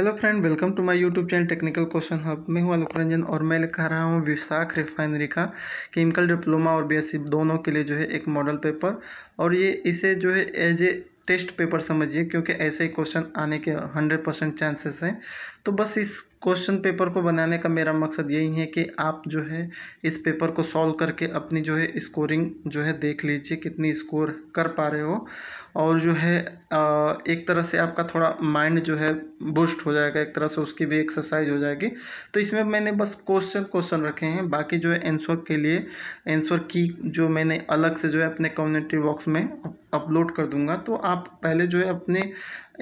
Hello friend welcome to my YouTube channel technical question hub मैं हूं आलोक रंजन और मैं लिखा रहा हूं विशाख रिफाइनरी का केमिकल डिप्लोमा और बीएससी e दोनों के लिए जो है एक मॉडल पेपर और ये इसे जो है एज ए टेस्ट पेपर समझिए क्योंकि ऐसे ही क्वेश्चन आने के हंड्रेड परसेंट चांसेस हैं तो बस इस क्वेश्चन पेपर को बनाने का मेरा मकसद यही है कि आप जो है इस पेपर को सॉल्व करके अपनी जो है स्कोरिंग जो है देख लीजिए कितनी स्कोर कर पा रहे हो और जो है एक तरह से आपका थोड़ा माइंड जो है बूस्ट हो जाएगा एक तरह से उसकी भी एक्सरसाइज हो जाएगी तो इसमें मैंने बस क्वेश्चन क्वेश्चन रखे हैं बाकी जो है एंसर के लिए एंसर की जो मैंने अलग से जो है अपने कम्युनिटी बॉक्स में अपलोड कर दूंगा तो आप पहले जो है अपने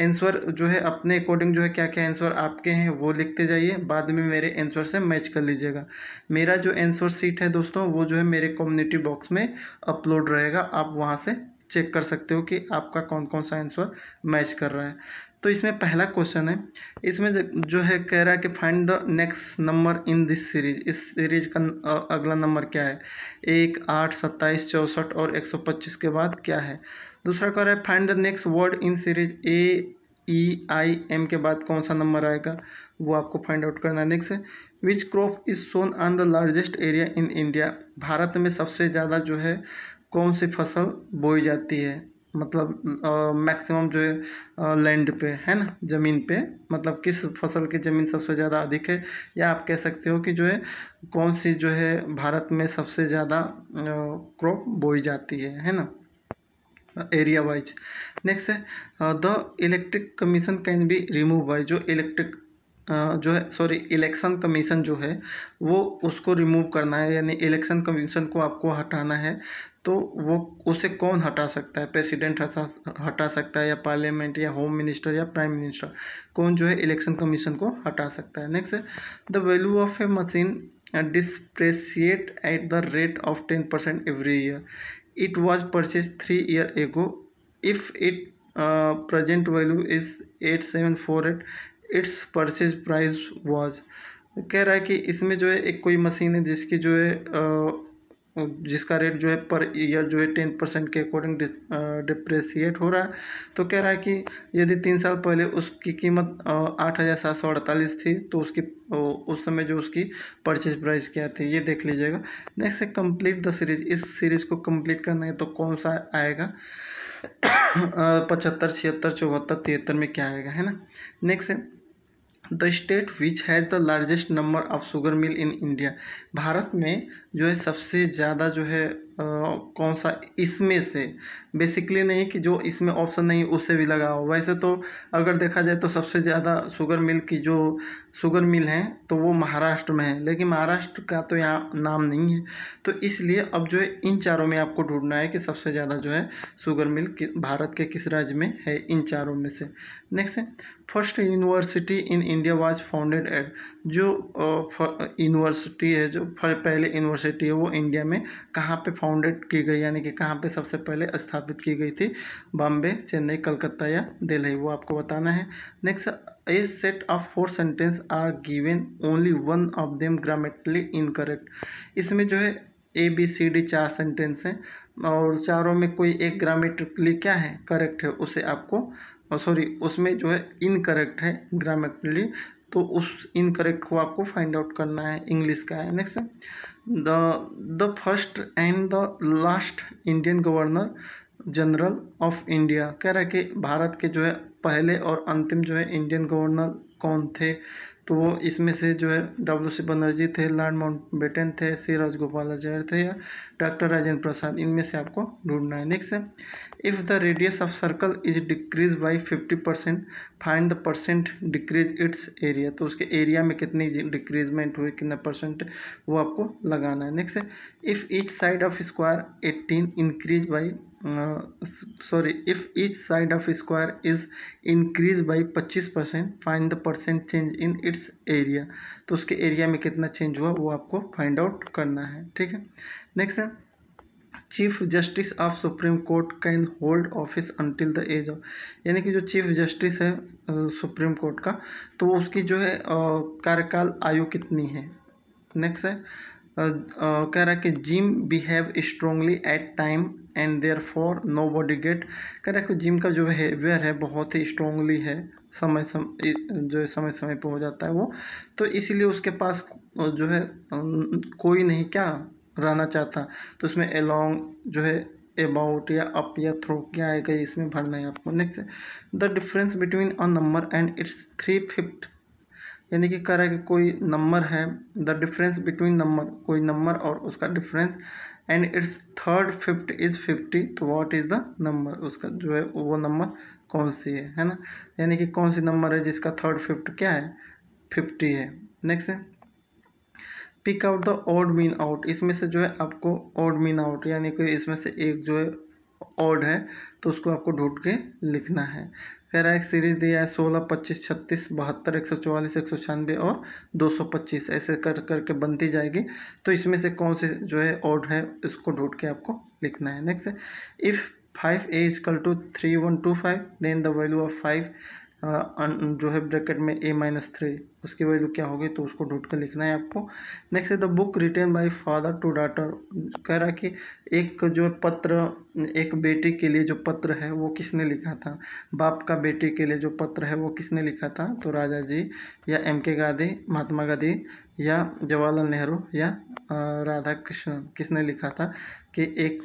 आंसर जो है अपने अकॉर्डिंग जो है क्या क्या आंसर आपके हैं वो लिखते जाइए बाद में मेरे आंसर से मैच कर लीजिएगा मेरा जो आंसर सीट है दोस्तों वो जो है मेरे कम्युनिटी बॉक्स में अपलोड रहेगा आप वहाँ से चेक कर सकते हो कि आपका कौन कौन सा आंसर मैच कर रहा है तो इसमें पहला क्वेश्चन है इसमें जो है कह रहा है कि find the next number in this series इस सीरीज का अगला नंबर क्या है एक आठ सत्ताईस चौंसठ और एक सौ पच्चीस के बाद क्या है दूसरा कह रहा है find the next word in series A E I M के बाद कौन सा नंबर आएगा वो आपको फाइंड आउट करना है next which crop is sown on the largest area in India Bharat में सबसे ज़्यादा जो है कौन सी फसल बोई जाती है मतलब मैक्सिमम जो है लैंड पे है ना ज़मीन पे मतलब किस फसल की ज़मीन सबसे ज़्यादा अधिक है या आप कह सकते हो कि जो है कौन सी जो है भारत में सबसे ज़्यादा क्रॉप बोई जाती है है ना एरिया वाइज नेक्स्ट है the electric commission can be remove by जो इलेक्ट्रिक जो है सॉरी इलेक्शन कमीशन जो है वो उसको रिमूव करना है यानी इलेक्शन कमीशन को आपको हटाना है तो वो उसे कौन हटा सकता है प्रेसिडेंट हटा हटा सकता है या पार्लियामेंट या होम मिनिस्टर या प्राइम मिनिस्टर कौन जो है इलेक्शन कमीशन को हटा सकता है next the value of a machine depreciate at the rate of ten percent every year it was purchase three year ago if it present value is at seven four eight its purchase price was कह रहा है कि इसमें जो है एक कोई machine है जिसकी जो है uh, जिसका रेट जो है पर ईयर जो है टेन परसेंट के अकॉर्डिंग डिप्रेसिएट हो रहा है तो कह रहा है कि यदि तीन साल पहले उसकी कीमत आठ हज़ार सात सौ अड़तालीस थी तो उसकी उस समय जो उसकी परचेज प्राइस क्या थी ये देख लीजिएगा नेक्स्ट है कंप्लीट द सीरीज इस सीरीज़ को कंप्लीट करना है तो कौन सा आएगा पचहत्तर छिहत्तर चौहत्तर तिहत्तर में क्या आएगा है ना नेक्स्ट है the state which has the largest number of sugar mill in India Bharat में जो है सबसे ज़्यादा जो है कौन सा इसमें से बेसिकली नहीं कि जो इसमें ऑप्शन नहीं उससे भी लगा हो वैसे तो अगर देखा जाए तो सबसे ज़्यादा शुगर मिल की जो शुगर मिल हैं तो वो महाराष्ट्र में है लेकिन महाराष्ट्र का तो यहाँ नाम नहीं है तो इसलिए अब जो है इन चारों में आपको ढूंढना है कि सबसे ज़्यादा जो है शुगर मिल भारत के किस राज्य में है इन चारों में से नेक्स्ट है first university in India was founded at जो यूनिवर्सिटी है जो पहले यूनिवर्सिटी है वो इंडिया में कहाँ पे फाउंडेड की गई यानी कि कहाँ पे सबसे पहले स्थापित की गई थी बॉम्बे चेन्नई कलकत्ता या दिल्ली वो आपको बताना है next a set of four sentence are given only one of them grammatically incorrect इसमें जो है ए बी सी डी चार सेंटेंस हैं और चारों में कोई एक ग्रामेटिकली क्या है करेक्ट है उसे आपको सॉरी उसमें जो है इनकरेक्ट है ग्रामेटिकली तो उस इनकरेक्ट को आपको फाइंड आउट करना है इंग्लिश का है next the the first and the last Indian governor general of India कह रहा है कि भारत के जो है पहले और अंतिम जो है इंडियन गवर्नर कौन थे तो वो इसमें से जो है डब्ल्यू सी बनर्जी थे लॉर्ड माउंटबेटन थे श्री राजगोपाल अजयर थे या डॉक्टर राजेंद्र प्रसाद इनमें से आपको ढूंढना है next if the radius of circle is decrease by fifty percent find the percent decrease its area तो उसके एरिया में कितनी डिक्रीजमेंट हुई कितना परसेंट वो आपको लगाना है next if each side of square eighteen increase by sorry if each side of square is increase by पच्चीस percent find the percent change in its area तो उसके एरिया में कितना चेंज हुआ वो आपको फाइंड आउट करना है ठीक है नेक्स्ट है chief justice of supreme court can hold office until the age of यानी कि जो चीफ जस्टिस है सुप्रीम कोर्ट का तो उसकी जो है कार्यकाल आयु कितनी है नेक्स्ट है कह रहा है कि Jim behave strongly at time and therefore nobody get कह रहा है कि जिम का जो बिहेवियर है बहुत ही स्ट्रोंगली है समय समय जो समय समय पर हो जाता है वो तो इसीलिए उसके पास जो है कोई नहीं क्या रहना चाहता तो उसमें एलोंग जो है अबाउट या अप या थ्रो क्या आएगा इसमें भरना है आपको next the difference between a number and its three fifth यानी कि कह रहा है कि कोई नंबर है द डिफरेंस बिटवीन नंबर कोई नंबर और उसका difference and its third fifth is fifty तो व्हाट इज़ द नंबर उसका जो है वो नंबर कौन सी है है ना यानी कि कौन सी नंबर है जिसका थर्ड फिफ्थ क्या है फिफ्टी है नेक्स्ट है pick out the odd man out इसमें से जो है आपको ओड मीन आउट यानी कि इसमें से एक जो है ऑड है तो उसको आपको ढूंढ के लिखना है कह रहा है सीरीज दिया है सोलह पच्चीस छत्तीस बहत्तर एक सौ चौवालीस एक सौ छियानवे और दो सौ पच्चीस ऐसे कर करके बनती जाएगी तो इसमें से कौन से जो है ऑड है इसको ढूंढ के आपको लिखना है next if five a equal to three one two five then the value of five जो है ब्रैकेट में ए माइनस थ्री उसकी वैल्यू क्या होगी तो उसको ढूंढ कर लिखना है आपको नेक्स्ट है the book written by father to daughter कह रहा कि एक जो पत्र एक बेटी के लिए जो पत्र है वो किसने लिखा था बाप का बेटी के लिए जो पत्र है वो किसने लिखा था तो राजा जी या एम के गांधी महात्मा गांधी या जवाहरलाल नेहरू या राधा कृष्ण किसने लिखा था कि एक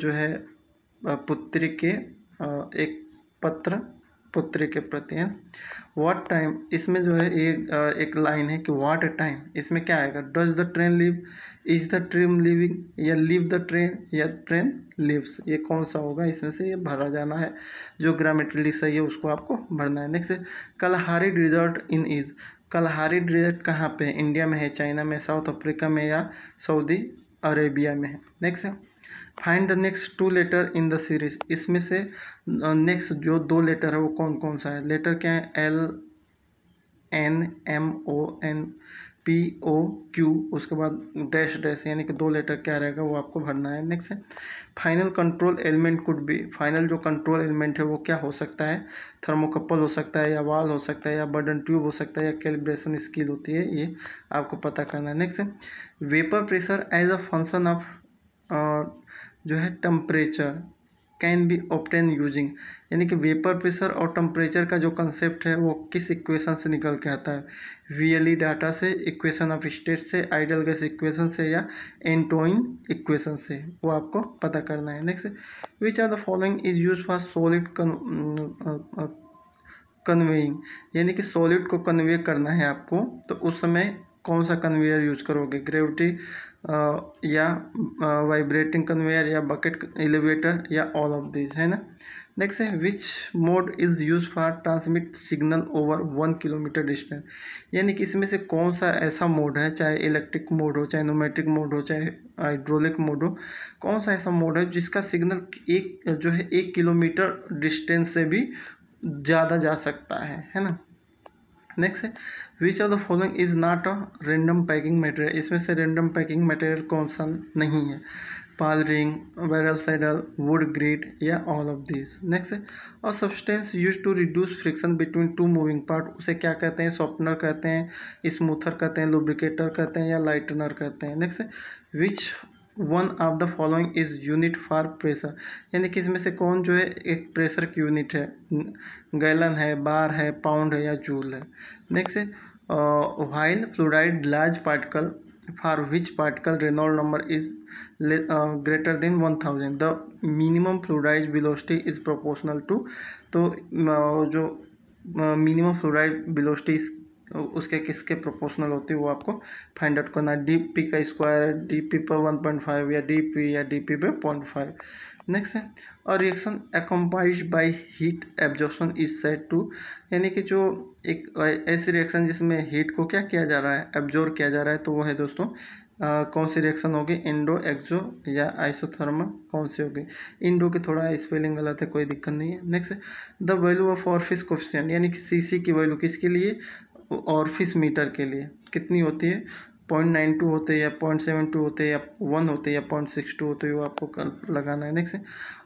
जो है पुत्री के एक पत्र पुत्र के प्रति है वाट टाइम इसमें जो है एक एक लाइन है कि वाट टाइम इसमें क्या आएगा does the train leave is the train leaving या लिव द ट्रेन या ट्रेन लिव्स ये कौन सा होगा इसमें से ये भरा जाना है जो ग्रामेटिकली सही है उसको आपको भरना है next Kalahari resort in is Kalahari resort कहाँ पे है इंडिया में है चाइना में साउथ अफ्रीका में या सऊदी अरेबिया में है next find the next two letter in the series इसमें से नेक्स्ट जो दो लेटर है वो कौन कौन सा है लेटर क्या है L N M O N P O Q उसके बाद डैश डैश यानी कि दो लेटर क्या रहेगा वो आपको भरना है नेक्स्ट है फाइनल कंट्रोल एलिमेंट कुड भी फाइनल जो कंट्रोल एलिमेंट है वो क्या हो सकता है थर्मोकपल हो सकता है या वाल हो सकता है या बर्डन ट्यूब हो सकता है या कैलिब्रेशन स्किल होती है ये आपको पता करना है नेक्स्ट है vapour pressure as a function of जो है temperature can be obtain using यानी कि वेपर प्रेशर और टम्परेचर का जो कंसेप्ट है वो किस इक्वेशन से निकल के आता है ई डाटा e से इक्वेशन ऑफ स्टेट से आइडल गैस इक्वेशन से या एंटोइन इक्वेशन से वो आपको पता करना है next which are the following is use for solid conveying यानी कि सॉलिड को कन्वे करना है आपको तो उस समय कौन सा कन्वेयर यूज करोगे ग्रेविटी या वाइब्रेटिंग कन्वेयर या बकेट एलिवेटर या ऑल ऑफ दिस है ना नेक्स्ट है which mode is use for transmit signal over one kilometre distance यानी कि इसमें से कौन सा ऐसा मोड है चाहे इलेक्ट्रिक मोड हो चाहे नोमेट्रिक मोड हो चाहे हाइड्रोलिक मोड हो कौन सा ऐसा मोड है जिसका सिग्नल एक जो है एक किलोमीटर डिस्टेंस से भी ज़्यादा जा सकता है है ना नेक्स्ट है which of the following is not a random packing material इसमें से रेंडम पैकिंग मटेरियल कौन सा नहीं है Pall ring viral saddle wood grid या ऑल ऑफ दिस नेक्स्ट और substance use to reduce friction between two moving part उसे क्या कहते हैं सॉफ्टनर कहते हैं स्मूथर कहते हैं लुब्रिकेटर कहते हैं या लाइटनर कहते हैं next which one of the following is unit for pressure यानी कि इसमें से कौन जो है एक प्रेशर की यूनिट है गैलन है बार है पाउंड है या जूल है नेक्स्ट है while fluoride large particle for which particle Reynold number is greater than one thousand the minimum fluoride velocity is proportional to तो जो मिनिमम फ्लोराइड बिलोस्टी उसके किसके प्रोपोर्शनल होती है वो आपको फाइंड आउट करना है डी पी का स्क्वायर है डी पी पर वन पॉइंट फाइव या डी पी या डी पी पे पॉइंट फाइव नेक्स्ट है और reaction accompanied by heat absorption is set to यानी कि जो एक ऐसी रिएक्शन जिसमें हीट को क्या किया जा रहा है एब्जॉर्व किया जा रहा है तो वो है दोस्तों Uh, कौन सी रिएक्शन होगी इंडो एक्जो या आइसोथर्मा कौन सी होगी इंडो की थोड़ा स्पेलिंग गलत है कोई दिक्कत नहीं है next the value of orifice coefficient यानी कि सी सी की वैल्यू किसके लिए और फिस मीटर के लिए कितनी होती है पॉइंट नाइन टू होते या पॉइंट सेवन टू होते या वन होते या पॉइंट सिक्स टू होते वो आपको लगाना है नेक्स्ट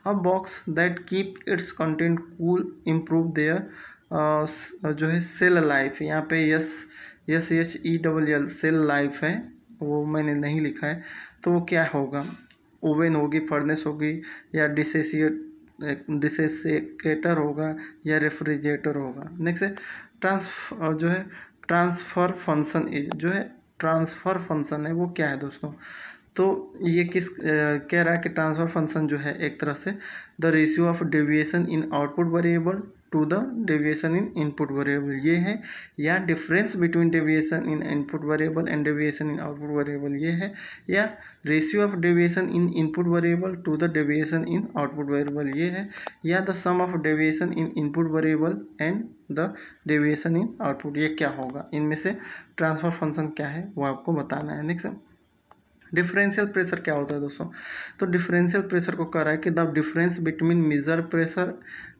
अब box that keep its content cool improve their जो है सेल लाइफ यहाँ पे yes yes H E double L shell life है वो मैंने नहीं लिखा है तो वो क्या होगा ओवन होगी फर्नेस होगी या डिसेसिएट डिसेसिकेटर होगा या रेफ्रिजरेटर होगा नेक्स्ट ट्रांस जो है ट्रांसफ़र फंक्शन इज जो है ट्रांसफ़र फंक्शन है वो क्या है दोस्तों तो ये किस कह रहा है कि ट्रांसफ़र फंक्शन जो है एक तरह से the ratio of deviation in output variable to the deviation in input variable ये है या difference between deviation in input variable and deviation in output variable ये है या ratio of deviation in input variable to the deviation in output variable ये है या the sum of deviation in input variable and the deviation in output ये क्या होगा इनमें से ट्रांसफर फंक्शन क्या है वो आपको बताना है नेक्स्ट डिफरेंशियल प्रेशर क्या होता है दोस्तों तो डिफरेंशियल प्रेशर को कह रहा है कि the difference between measure pressure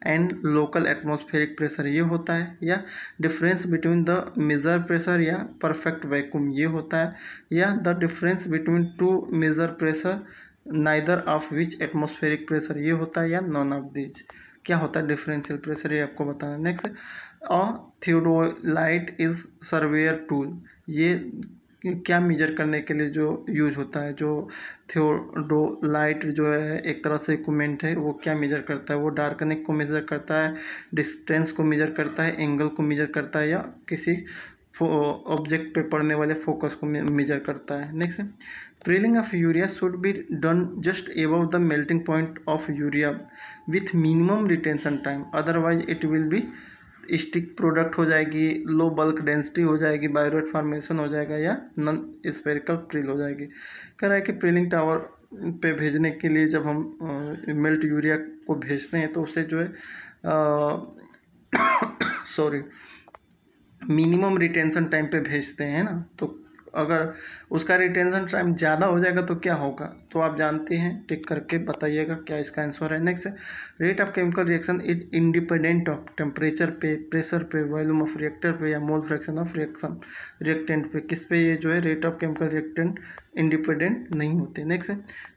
and local atmospheric pressure ये होता है या difference between the measure pressure या परफेक्ट वैक्यूम ये होता है या the difference between two measure pressure neither of which atmospheric pressure ये होता है या नॉन ऑफ दिच क्या होता है डिफरेंशियल प्रेशर ये आपको बताना next a theodolite is surveyor tool ये क्या मेजर करने के लिए जो यूज होता है जो थियोडोलाइट जो है एक तरह से इक्वमेंट है वो क्या मेजर करता है वो डार्कनिक को मेजर करता है डिस्टेंस को मेजर करता है एंगल को मेजर करता है या किसी ऑब्जेक्ट पे पड़ने वाले फोकस को मेजर करता है next trailing of urea should be done just above the melting point of urea with minimum retention time otherwise it will be stick product हो जाएगी लो बल्क डेंसिटी हो जाएगी बायोरेट फॉर्मेशन हो जाएगा या नन स्पेरिकल प्रिल हो जाएगी कह रहा है कि प्रिलिंग टावर पे भेजने के लिए जब हम मिल्ट यूरिया को भेजते हैं तो उसे जो है सॉरी मिनिमम रिटेंशन टाइम पे भेजते हैं ना तो अगर उसका रिटेंशन टाइम ज़्यादा हो जाएगा तो क्या होगा तो आप जानते हैं टिक करके बताइएगा क्या इसका आंसर है next rate of chemical reaction is independent of temperature पे प्रेशर पे वॉल्यूम ऑफ रिएक्टर पे या mole fraction of reaction reactant पे किस पे ये जो है rate of chemical reactant independent नहीं होते next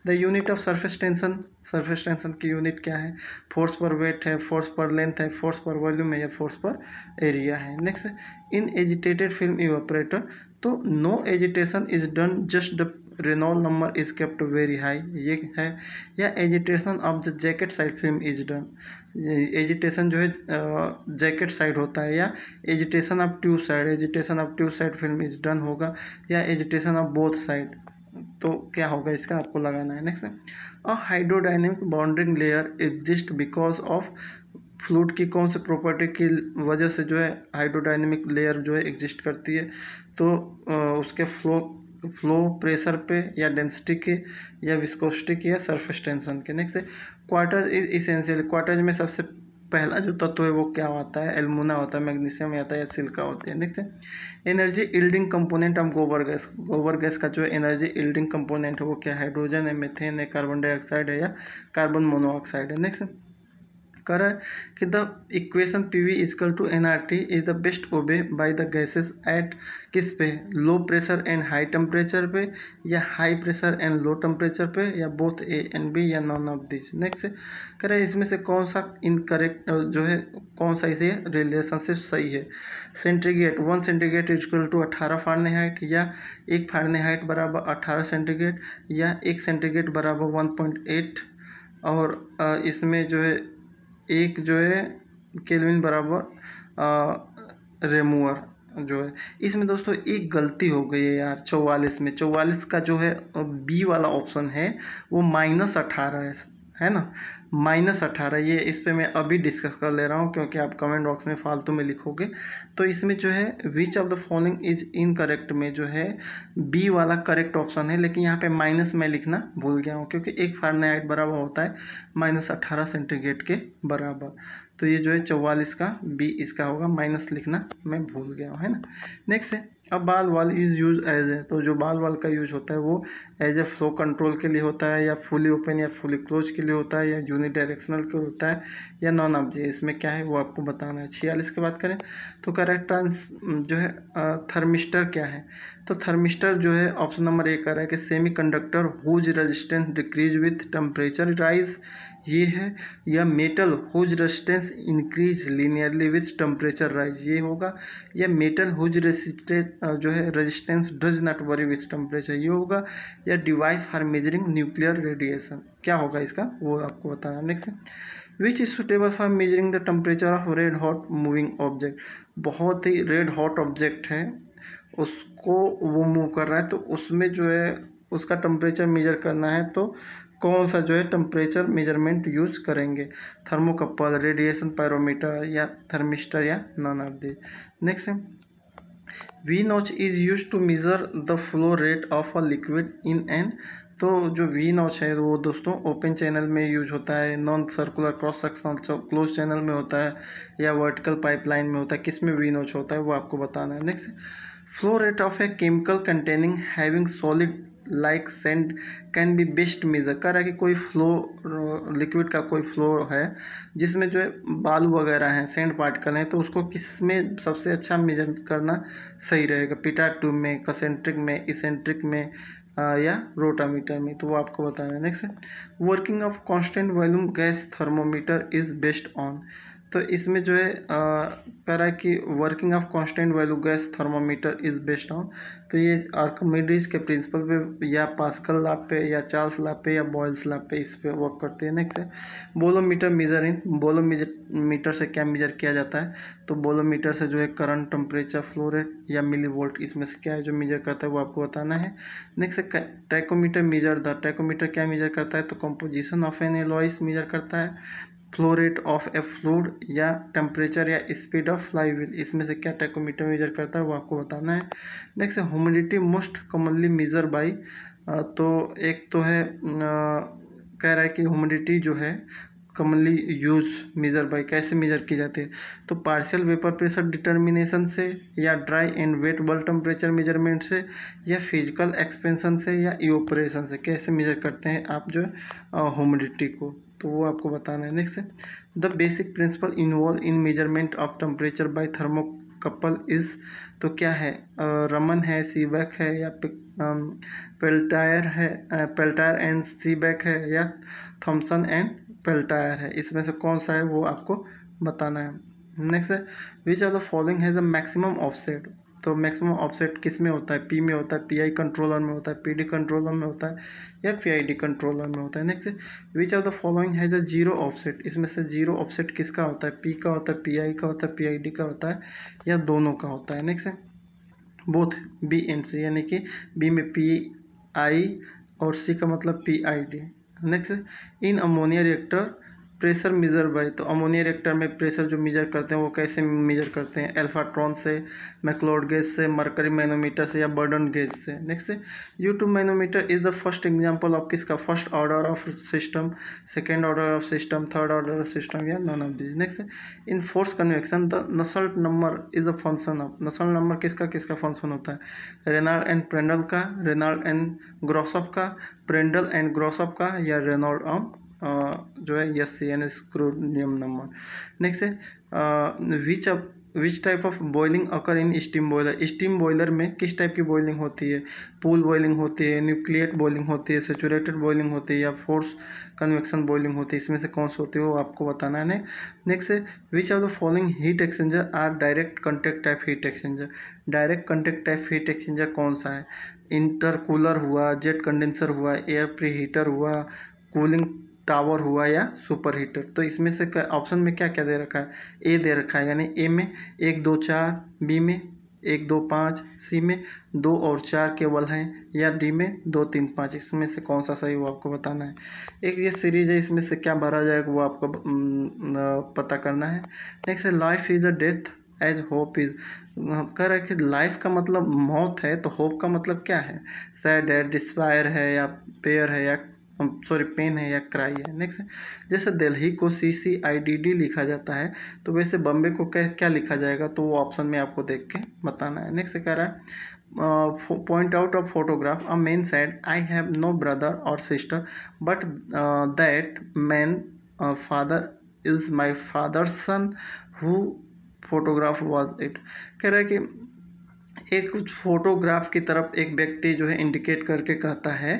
the unit of surface tension surface tension की यूनिट क्या है फोर्स पर वेट है फोर्स पर लेंथ है फोर्स पर वॉल्यूम है या फोर्स पर एरिया है next in agitated film evaporator तो no agitation is done just the Reynold number is kept very high ये है या agitation of the jacket side film is done agitation जो है जैकेट साइड होता है या agitation of tube side agitation of tube side film is done होगा या एजिटेशन ऑफ बोथ साइड तो क्या होगा इसका आपको लगाना है next a hydrodynamic boundary layer exist because of fluid की कौन से प्रॉपर्टी की वजह से जो है हाइड्रोडाइनमिक लेयर जो है एग्जिस्ट करती है तो उसके फ्लो फ्लो प्रेशर पे या डेंसिटी के या विस्कोस्टी के या सरफेस टेंशन के next quarter is essential quarter में सबसे पहला जो तत्व है वो क्या होता है एलमुना होता है मैग्नीशियम आता है या सिल्का होता है next energy yielding component of गोबर गैस गोबर गैस का जो एनर्जी इल्डिंग कंपोनेंट है वो क्या हाइड्रोजन है मेथेन है कार्बन डाइऑक्साइड है या कार्बन मोनोऑक्साइड है नेक्स्ट कह रहा है कि the equation P V equal to N R T is the best obeyed by the gases at किस पे low pressure and high temperature पे या high pressure and low temperature पे या बोथ ए एंड बी या none of this next कह रहा है इसमें से कौन सा इनकरेक्ट जो है कौन सा इसे रिलेशनशिप सही है centigrade one centigrade equal to अठारह फाड़ने हाइट या एक फाड़ने हाइट बराबर अठारह सेंटीग्रेड या एक सेंटीग्रेड बराबर वन पॉइंट एट और इसमें जो है एक जो है केल्विन बराबर रेमूअर जो है इसमें दोस्तों एक गलती हो गई है यार चौवालीस में चौवालीस का जो है बी वाला ऑप्शन है वो माइनस अठारह है है ना माइनस अठारह ये इस पर मैं अभी डिस्कस कर ले रहा हूँ क्योंकि आप कमेंट बॉक्स में फालतू में लिखोगे तो इसमें जो है which of the following is incorrect में जो है बी वाला करेक्ट ऑप्शन है लेकिन यहाँ पे माइनस में लिखना भूल गया हूँ क्योंकि एक फारनाइट बराबर होता है माइनस अठारह सेंटीग्रेड के बराबर तो ये जो है चौवालीस का बी इसका होगा माइनस लिखना मैं भूल गया हूँ है ना नेक्स्ट है अब बाल वाल इज़ यूज एज ए तो जो बाल वाल का यूज होता है वो एज ए फ्लो कंट्रोल के लिए होता है या फुली ओपन या फुली क्लोज के लिए होता है या यूनि डायरेक्शनल के होता है या नॉन ऑब्जेक्ट इसमें क्या है वो आपको बताना है छियालीस की बात करें तो करेक्ट ट्रांस जो है थर्मिस्टर क्या है तो थर्मिस्टर जो है ऑप्शन नंबर ए कह रहा है कि semiconductor whose resistance decrease with temperature rise ये है या metal whose resistance increase linearly with temperature rise ये होगा या मेटल हुज रेजिस्टे जो है resistance does not vary with temperature ये होगा या device for measuring nuclear radiation क्या होगा इसका वो आपको बताना next which is suitable for measuring the temperature of red hot moving object बहुत ही रेड हॉट ऑब्जेक्ट है उस को वो मूव कर रहा है तो उसमें जो है उसका टम्परेचर मेजर करना है तो कौन सा जो है टम्परेचर मेजरमेंट यूज करेंगे थर्मोकपल रेडिएशन पैरोमीटर या थर्मिस्टर या नॉन ऑफ दिस नेक्स्ट है V notch is use to measure the flow rate of a liquid in an तो जो वी नॉच है वो दोस्तों ओपन चैनल में यूज होता है non circular cross section close channel में होता है या वर्टिकल पाइपलाइन में होता है किस में वी नॉच होता है वो आपको बताना है next Flow rate of a chemical containing having solid like sand can be best measure कर रहा है कि कोई फ्लो लिक्विड uh, का कोई फ्लो है जिसमें जो है बालू वगैरह हैं सेंड पार्टिकल हैं तो उसको किस में सबसे अच्छा मेजर करना सही रहेगा पिटा ट्यूब में कसेंट्रिक में इसेंट्रिक में आ, uh, या रोटामीटर में तो वो आपको बताना है next working of constant volume gas thermometer is based on तो इसमें जो है कह रहा है कि working of constant value gas thermometer is based on तो ये आर्कमेडिस के प्रिंसिपल पे या पास्कल लाभ पे या चार्ल्स लाभ पे या बॉयल्स लाभ पे इस पे वर्क करते हैं नेक्स्ट है बोलोमीटर बोलो मीटर से क्या मेजर किया जाता है तो बोलोमीटर से जो है करंट टम्परेचर फ्लोरेट या मिली वोल्ट इसमें से क्या है जो मेजर करता है वो आपको बताना है नेक्स्ट है टैकोमीटर मेजर द टैकोमीटर क्या मेजर करता है तो composition of an alloys measure करता है flow rate of a fluid या टेम्परेचर या स्पीड ऑफ फ्लाई व्हील इसमें से क्या टेकोमीटर मेजर करता है वो आपको बताना है next humidity most commonly measure by तो एक तो है कह रहा है कि ह्यूमिडिटी जो है कॉमनली यूज मेजर बाई कैसे मेजर की जाती है तो पार्शियल वेपर प्रेशर डिटर्मिनेशन से या dry and wet bulb temperature measurement से या फिजिकल एक्सपेंशन से या इोपरेशन से कैसे मेजर करते हैं आप जो है ह्यूमिडिटी को तो वो आपको बताना है next the basic principle involve in measurement of temperature by thermocouple is तो क्या है रमन है सीबैक है या पेल्टायर है पेल्टायर एंड सीबैक है या थॉमसन एंड पेल्टायर है इसमें से कौन सा है वो आपको बताना है नेक्स्ट है which are the following has a maximum offset तो मैक्सिमम ऑफसेट किस में होता है पी में होता है पीआई कंट्रोलर में होता है पीडी कंट्रोलर में होता है या पीआईडी कंट्रोलर में होता है next which of the following has a zero offset इसमें से जीरो ऑफसेट किसका होता है पी का होता है पीआई का होता है पीआईडी का होता है या दोनों का होता है next both B and C यानी कि बी में पी आई और सी का मतलब P I D next in ammonia reactor pressure measure by तो अमोनिया रिएक्टर में प्रेशर जो मेज़र करते हैं वो कैसे मेज़र करते हैं एल्फाट्रॉन से मैक्लोड गैस से मरकरी मैनोमीटर से या बर्डन गैस से next U tube manometer is the first example of किसका first order of system second order of system third order of system या none of this next in force convection the Nusselt number is the function of Nusselt number किसका किसका function होता है Reginald and प्रेंडल का Reginald and ग्रॉसअप का प्रेंडल and ग्रॉसअप का या Reynold of जो है यस सी एन स्क्रूडियम नंबर नेक्स्ट है which up which type of boiling occur in steam boiler steam boiler में किस टाइप की बॉयलिंग होती है पूल बॉयलिंग होती है न्यूक्लियट बॉयलिंग होती है सेचुरेटेड बॉयलिंग होती है या फोर्स कन्वेक्शन बॉयलिंग होती है इसमें से कौन से होती है वो आपको बताना है ने नेक्स्ट है which are the following heat exchanger are direct contact type heat exchanger direct contact type heat exchanger कौन सा है इंटरकूलर हुआ जेट कंडेंसर हुआ एयर प्री हीटर हुआ कूलिंग टावर हुआ या सुपर हीटर तो इसमें से ऑप्शन में क्या क्या दे रखा है ए दे रखा है यानी ए में एक दो चार बी में एक दो पाँच सी में दो और चार केवल हैं या डी में दो तीन पाँच इसमें से कौन सा सही वो आपको बताना है एक ये सीरीज है इसमें से क्या भरा जाएगा वो आपको पता करना है नेक्स्ट है life is a death age hope is कह रहा है कि लाइफ का मतलब मौत है तो होप का मतलब क्या है सैड है डिस्पायर है या पेयर है या सॉरी पेन है या क्राई है नेक्स्ट जैसे दिल्ली को सी सी आई डी डी लिखा जाता है तो वैसे बम्बे को क्या क्या लिखा जाएगा तो वो ऑप्शन में आपको देख के बताना है नेक्स्ट कह रहा है point out of photograph a man said I have no brother और sister but that man father is my father son who photograph was it कह रहा है कि एक कुछ फोटोग्राफ की तरफ एक व्यक्ति जो है इंडिकेट करके कहता है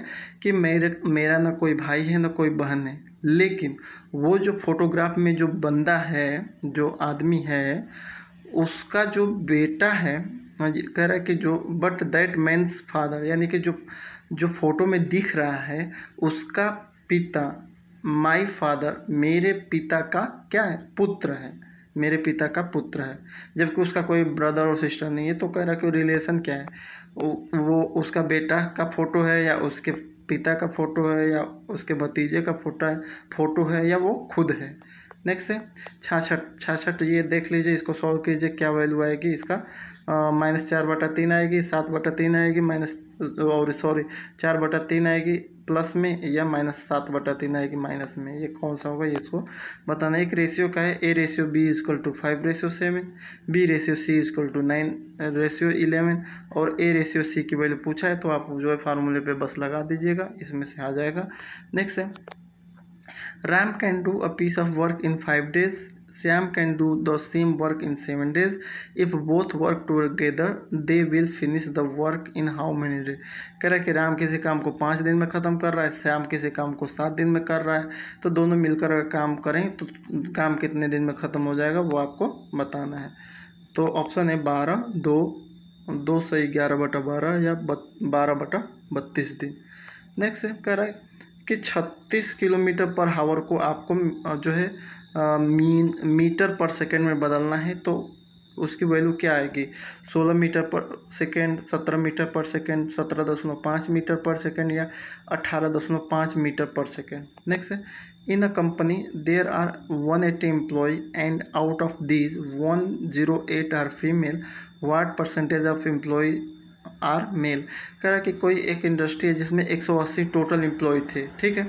कि मेरे मेरा ना कोई भाई है ना कोई बहन है लेकिन वो जो फोटोग्राफ में जो बंदा है जो आदमी है उसका जो बेटा है हाँ कह रहा है कि जो बट दैट मैंस फादर यानी कि जो जो फ़ोटो में दिख रहा है उसका पिता माई फादर मेरे पिता का क्या है पुत्र है मेरे पिता का पुत्र है जबकि उसका कोई ब्रदर और सिस्टर नहीं है तो कह रहा कि रिलेशन क्या है वो उसका बेटा का फ़ोटो है या उसके पिता का फ़ोटो है या उसके भतीजे का फोटो है फ़ोटो है या वो खुद है नेक्स्ट है छाछठ छाछठ ये देख लीजिए इसको सॉल्व कीजिए क्या वैल्यू आएगी इसका माइनस चार बटा तीन आएगी सात बटा तीन आएगी माइनस और सॉरी चार बटा तीन आएगी प्लस में या माइनस सात बटा तीन आएगी माइनस में ये कौन सा होगा ये इसको बताना एक रेशियो का है A ratio B equal to five ratio seven B ratio C equal to nine ratio eleven और ए रेशियो सी की वैल्यू पूछा है तो आप जो है फार्मूले पर बस लगा दीजिएगा इसमें से आ जाएगा नेक्स्ट है Ram can do a piece of work in five days Sam can do the same work in 7 days. If both work together, they will finish the work in how many days? कह रहा है कि राम किसी काम को पाँच दिन में ख़त्म कर रहा है श्याम किसी काम को सात दिन में कर रहा है तो दोनों मिलकर अगर काम करें तो काम कितने दिन में ख़त्म हो जाएगा वो आपको बताना है तो ऑप्शन है बारह दो दो सही ग्यारह बटा बारह या बारह बटा बत्तीस दिन नेक्स्ट है कह रहा है कि छत्तीस किलोमीटर पर हावर को आपको जो है मीन मीटर पर सेकेंड में बदलना है तो उसकी वैल्यू क्या आएगी 16 metre per second 17 metre per second 17.5 metre per second या 18.5 metre per second next in a company there are 180 eighty employ and out of these 108 are female what percentage of employ are male कह रहा कि कोई एक industry है जिसमें 180 total employ थे ठीक है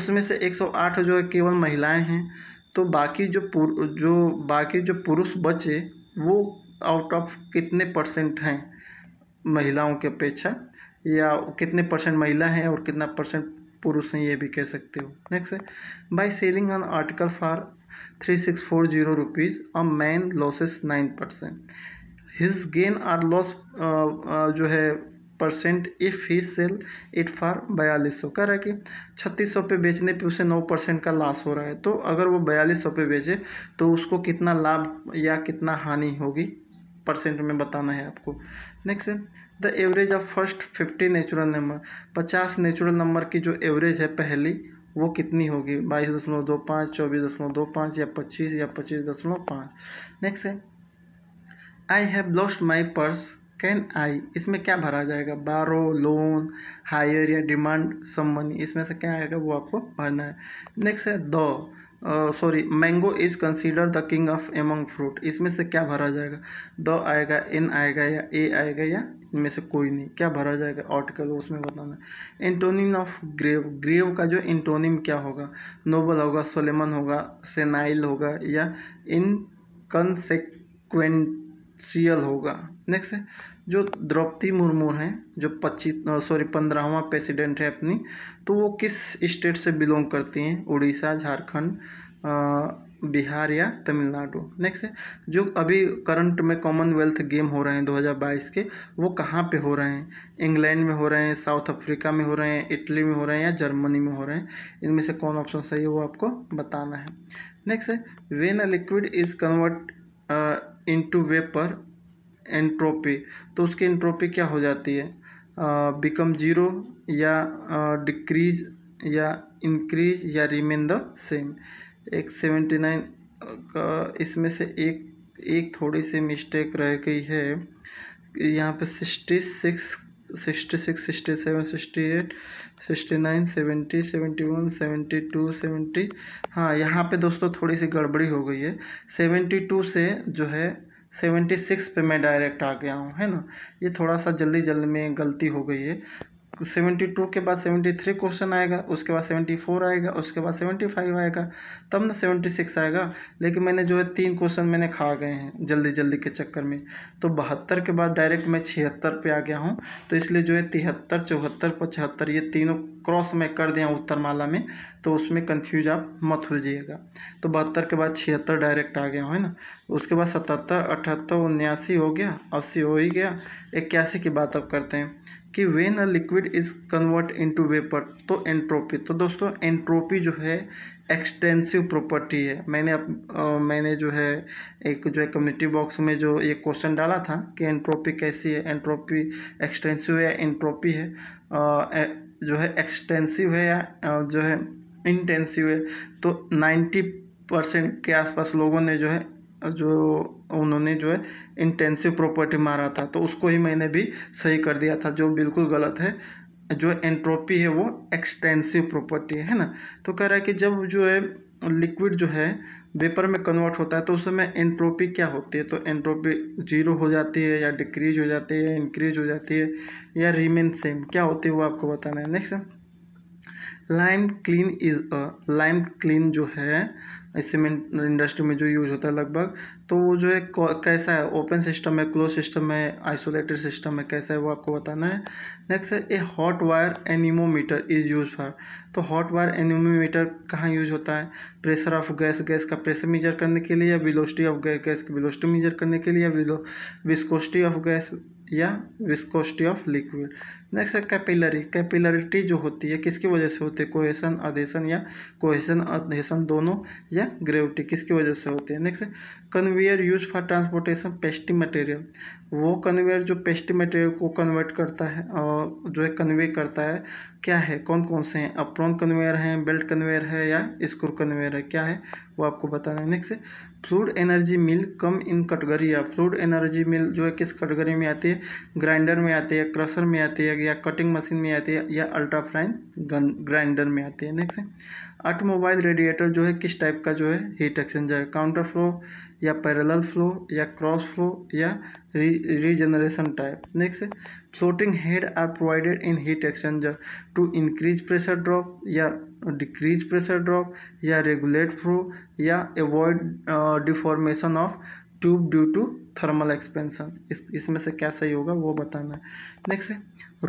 उसमें से 108 जो है केवल महिलाएं हैं तो बाकी जो पुर जो बाकी जो पुरुष बचे वो आउट ऑफ कितने परसेंट हैं महिलाओं के अपेक्षा या कितने परसेंट महिला हैं और कितना परसेंट पुरुष हैं ये भी कह सकते हो नेक्स्ट है by selling on article for three six four zero rupees a man losses nine percent his gain or loss जो है percent if he sell it for बयालीस सौ कह रहा है कि छत्तीस सौ पे बेचने पे उसे नौ परसेंट का लॉस हो रहा है तो अगर वो बयालीस सौ पे बेचे तो उसको कितना लाभ या कितना हानि होगी परसेंट में बताना है आपको नेक्स्ट है the average of first fifty natural number पचास नेचुरल नंबर की जो एवरेज है पहली वो कितनी होगी बाईस दशमलव दो पाँच चौबीस दशमलव दो पाँच या पच्चीस या पच्चीस दशमलव पाँच नेक्स्ट है I have lost my purse can I इसमें क्या भरा जाएगा बारो लोन हायर या डिमांड सम मनी इसमें से क्या आएगा वो आपको भरना है नेक्स्ट है the sorry mango is consider the king of among fruit इसमें से क्या भरा जाएगा द आएगा एन आएगा या ए आएगा या इनमें से कोई नहीं क्या भरा जाएगा आर्टिकल उसमें बताना है एंटोनिम ऑफ ग्रेव ग्रेव का जो एंटोनिम क्या होगा नोबल होगा सोलेमन होगा सेनाइल होगा या इनकनसेक्वेंशियल होगा नेक्स्ट है जो द्रौपदी मुर्मू हैं जो पच्चीस सॉरी पंद्रहवा प्रेसिडेंट है अपनी तो वो किस स्टेट से बिलोंग करती हैं उड़ीसा झारखंड बिहार या तमिलनाडु नेक्स्ट है जो अभी करंट में कॉमनवेल्थ गेम हो रहे हैं 2022 के वो कहाँ पे हो रहे हैं इंग्लैंड में हो रहे हैं साउथ अफ्रीका में हो रहे हैं इटली में हो रहे हैं या जर्मनी में हो रहे हैं इनमें से कौन ऑप्शन सही है वो आपको बताना है नेक्स्ट है when a liquid is convert into vapour entropy तो उसकी एंट्रोपी क्या हो जाती है बिकम ज़ीरो या डिक्रीज या इंक्रीज या रिमेन द सेम एक सेवेंटी नाइन का इसमें से एक एक थोड़ी सी मिस्टेक रह गई है यहाँ पे sixty six sixty six sixty seven sixty eight sixty nine seventy seventy one seventy two seventy हाँ यहाँ पे दोस्तों थोड़ी सी गड़बड़ी हो गई है सेवेंटी टू से जो है सेवेंटी सिक्स पे मैं डायरेक्ट आ गया हूँ है ना ये थोड़ा सा जल्दी जल्दी में गलती हो गई है सेवेंटी टू के बाद सेवेंटी थ्री क्वेश्चन आएगा उसके बाद सेवेंटी फोर आएगा उसके बाद सेवेंटी फाइव आएगा तब ना सेवेंटी सिक्स आएगा लेकिन मैंने जो है तीन क्वेश्चन मैंने खा गए हैं जल्दी जल्दी के चक्कर में तो बहत्तर के बाद डायरेक्ट मैं छिहत्तर पे आ गया हूँ तो इसलिए जो है तिहत्तर चौहत्तर पचहत्तर ये तीनों क्रॉस मैं कर दिया हूँ उत्तरमाला में तो उसमें कन्फ्यूज आप मत हो जाइएगा तो बहत्तर के बाद छिहत्तर डायरेक्ट आ गया हूँ है ना उसके बाद सतहत्तर अठहत्तर उन्यासी हो गया अस्सी हो ही गया इक्यासी की बात अब करते हैं कि when a liquid is convert into vapour तो एंट्रोपी तो दोस्तों एंट्रोपी जो है एक्सटेंसिव प्रॉपर्टी है मैंने अप, आ, मैंने जो है एक जो है कम्युनिटी बॉक्स में जो ये क्वेश्चन डाला था कि एंट्रोपी कैसी है एंट्रोपी एक्सटेंसिव है या एंट्रोपी है आ, जो है एक्सटेंसिव है या जो है इंटेंसिव है तो नाइन्टी परसेंट के आसपास लोगों ने जो है जो उन्होंने जो है इंटेंसिव प्रॉपर्टी मारा था तो उसको ही मैंने भी सही कर दिया था जो बिल्कुल गलत है जो एंट्रोपी है वो एक्सटेंसिव प्रॉपर्टी है, ना तो कह रहा है कि जब जो है लिक्विड जो है वेपर में कन्वर्ट होता है तो उस समय एंट्रोपी क्या होती है तो एंट्रोपी जीरो हो जाती है या डिक्रीज हो जाती है या इंक्रीज हो जाती है या रिमेन सेम क्या होती है वो आपको बताना है next lime kiln is a lime kiln जो है सीमेंट इंडस्ट्री में जो यूज़ होता है लगभग तो वो जो है कैसा है ओपन सिस्टम है क्लोज सिस्टम है आइसोलेटेड सिस्टम है कैसा है वो आपको बताना है नेक्स्ट है a hot wire anemometer is use for तो हॉट वायर एनिमोमीटर कहाँ यूज होता है प्रेशर ऑफ गैस गैस का प्रेशर मेजर करने के लिए या विलोस्टी ऑफ गैस गैस की विलोस्टी मेजर करने के लिए या विस्कोस्टी ऑफ गैस या विस्कोस्टी ऑफ लिक्विड नेक्स्ट है कैपिलरी कैपिलरिटी जो होती है किसकी वजह से होती है कोहेसन अधेसन या कोहेसन अधेसन दोनों या ग्रेविटी किसकी वजह से होती है नेक्स्ट है conveyor use for transportation pasty material वो कन्वेयर जो पेस्टी मटेरियल को कन्वर्ट करता है और जो है कन्वे करता है क्या है कौन कौन से हैं अप्रॉन कन्वेयर हैं बेल्ट कन्वेयर है या स्क्रू कन्वेयर है क्या है वो आपको बताना है next fluid energy mill come in category या फ्लूड एनर्जी मिल जो है किस कटगरी में आती है ग्राइंडर में आती है क्रशर में आती है या कटिंग मशीन में आती है या अल्ट्राफ्राइन ग्राइंडर में आती है नेक्स्ट ऑटोमोबाइल रेडिएटर जो है किस टाइप का जो है हीट एक्सचेंजर काउंटर फ्लो या पैरेलल फ्लो या क्रॉस फ्लो या regeneration type next floating head are provided in heat exchanger to increase pressure drop या डिक्रीज प्रेशर ड्रॉप या रेगुलेट फ्लो या avoid deformation of tube due to thermal expansion इसमें से क्या सही होगा वो बताना है next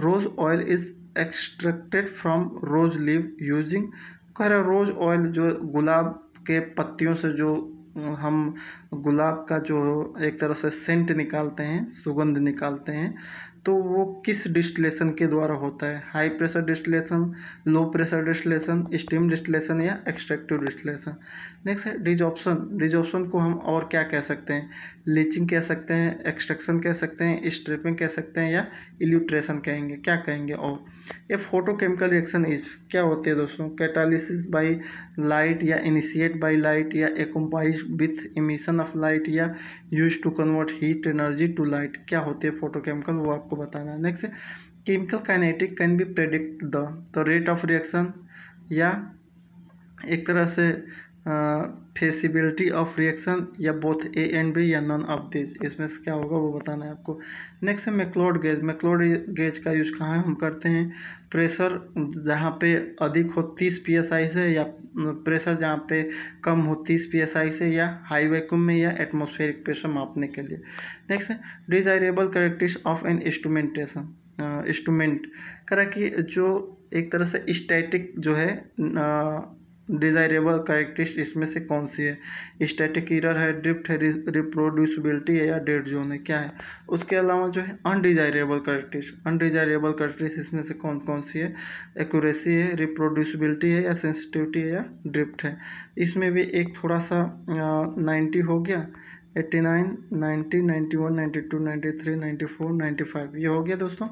rose oil is extracted from rose leave using रहे रोज़ ऑयल जो गुलाब के पत्तियों से जो हम गुलाब का जो एक तरह से सेंट निकालते हैं सुगंध निकालते हैं तो वो किस डिस्टलेशन के द्वारा होता है high pressure distillation low pressure distillation steam distillation या एक्सट्रैक्टिव डिस्टलेशन नेक्स्ट है डिजॉप्शन डिजॉप्शन को हम और क्या कह सकते हैं लीचिंग कह सकते हैं एक्सट्रैक्शन कह सकते हैं स्ट्रिपिंग कह सकते हैं या इल्यूट्रेशन कहेंगे क्या कहेंगे और ये फोटोकेमिकल रिएक्शन इज क्या होते हैं दोस्तों कैटालिसिस बाई लाइट या इनिशिएट बाई लाइट या accompanies with emission of light या use to convert heat energy to light क्या होते हैं फोटोकेमिकल वो आपको बताना next chemical kinetic can be predict the rate of reaction या एक तरह से फेसिबिलिटी ऑफ रिएक्शन या बोथ ए एंड बी या नन ऑफ दिज इसमें से क्या होगा वो बताना है आपको नेक्स्ट है मैक्लोड गेज मैक्लोड गेज का यूज़ कहाँ हम करते हैं प्रेशर जहाँ पे अधिक हो तीस पी एस आई से या प्रेशर जहाँ पे कम हो तीस पी एस आई से या हाई वैक्यूम में या एटमोस्फेरिक प्रेशर मापने के लिए नेक्स्ट है डिजायरेबल करेक्टिस ऑफ एन इंस्ट्रूमेंटेशन इंस्ट्रूमेंट करा कि जो एक तरह से स्टैटिक जो है डिज़ायरेबल करेक्टरिस्ट इसमें से कौन सी है स्टैटिक इरर है ड्रिफ्ट है रिप्रोड्यूसिबिलिटी है या डेड जोन है क्या है उसके अलावा जो है अनडिज़ायरेबल करेक्टरिस्ट अनडिज़ायरेबल करेक्टरिस्ट इसमें से कौन कौन सी है एक्यूरेसी है रिप्रोड्यूसिबिलिटी है या सेंसिटिविटी है या ड्रिफ्ट है इसमें भी एक थोड़ा सा नाइन्टी हो गया eighty nine ninety ninety one ninety two ninety three ninety four ninety five ये हो गया दोस्तों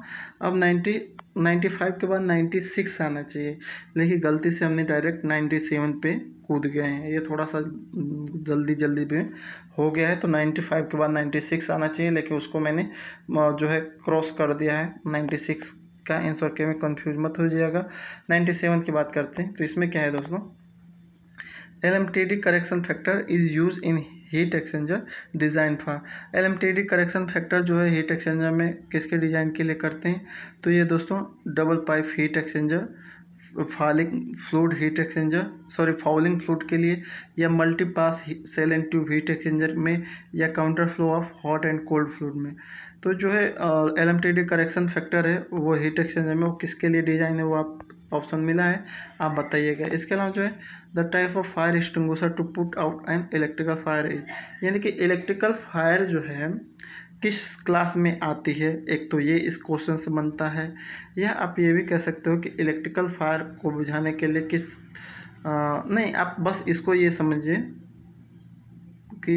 अब नाइन्टी नाइन्टी फाइव के बाद नाइन्टी सिक्स आना चाहिए लेकिन गलती से हमने डायरेक्ट नाइन्टी सेवन पे कूद गए हैं ये थोड़ा सा हम्म, जल्दी जल्दी पे हो गया है तो नाइन्टी फाइव के बाद नाइन्टी सिक्स आना चाहिए लेकिन उसको मैंने जो है क्रॉस कर दिया है नाइन्टी सिक्स का आंसर के में कन्फ्यूज मत हो जाएगा नाइन्टी सेवन की बात करते हैं तो इसमें क्या है दोस्तों L M T D correction factor is use in heat exchanger design था एलएमटीडी करेक्शन फैक्टर जो है हीट एक्सचेंजर में किसके डिज़ाइन के लिए करते हैं तो ये दोस्तों double pipe heat exchanger falling fluid heat exchanger sorry fouling fluid के लिए या multipass shell and tube heat exchanger में या counter flow of hot and cold fluid में तो जो है एल एम करेक्शन फैक्टर है वो हीट एक्सचेंजर में वो किसके लिए डिजाइन है वो आप ऑप्शन मिला है आप बताइएगा इसके अलावा जो है the type of fire extinguisher to put out an electrical fire is यानी कि इलेक्ट्रिकल फायर जो है किस क्लास में आती है एक तो ये इस क्वेश्चन से बनता है या आप ये भी कह सकते हो कि इलेक्ट्रिकल फायर को बुझाने के लिए किस आ, नहीं आप बस इसको ये समझिए कि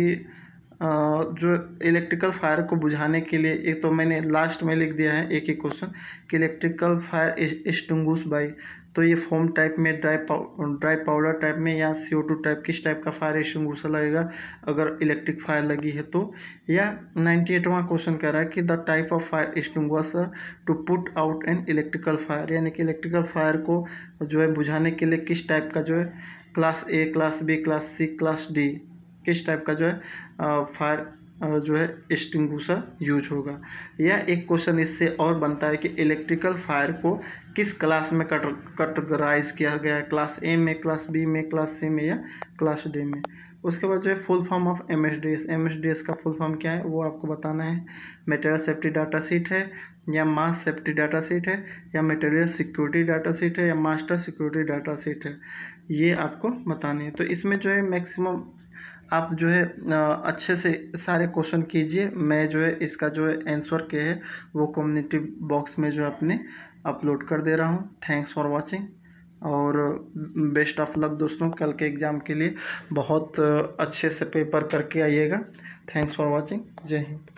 जो इलेक्ट्रिकल फायर को बुझाने के लिए एक तो मैंने लास्ट में लिख दिया है एक ही क्वेश्चन कि इलेक्ट्रिकल फायर एक्सटिंगुश बाई तो ये फोम टाइप में ड्राई पाउ ड्राई पाउडर टाइप में या सी टू टाइप किस टाइप का फायर एक्सटिंगुशर लगेगा अगर इलेक्ट्रिक फायर लगी है तो या नाइन्टी एटवा क्वेश्चन कह रहा है कि the type of fire extinguisher to put out an electrical fire यानी कि इलेक्ट्रिकल फायर को जो है बुझाने के लिए किस टाइप का जो है class A class B class C class D इस टाइप का जो है फायर जो है एक्सटिंगूसर यूज होगा या एक क्वेश्चन इससे और बनता है कि इलेक्ट्रिकल फायर को किस क्लास में कट कटगराइज किया गया है क्लास ए में क्लास बी में क्लास सी में या क्लास डी में उसके बाद जो है full form of M S D S M S D S का फुल फॉर्म क्या है वो आपको बताना है मटेरियल सेफ्टी डाटा सीट है या मास सेफ्टी डाटा सीट है या मटेरियल सिक्योरिटी डाटा सीट है या मास्टर सिक्योरिटी डाटा सीट है ये आपको बतानी है तो इसमें जो है मैक्सिमम आप जो है अच्छे से सारे क्वेश्चन कीजिए मैं जो है इसका जो है आंसर क्या है वो कम्युनिटी बॉक्स में जो है अपने अपलोड कर दे रहा हूँ थैंक्स फॉर वॉचिंग और बेस्ट ऑफ लक दोस्तों कल के एग्ज़ाम के लिए बहुत अच्छे से पेपर करके आइएगा थैंक्स फॉर वॉचिंग जय हिंद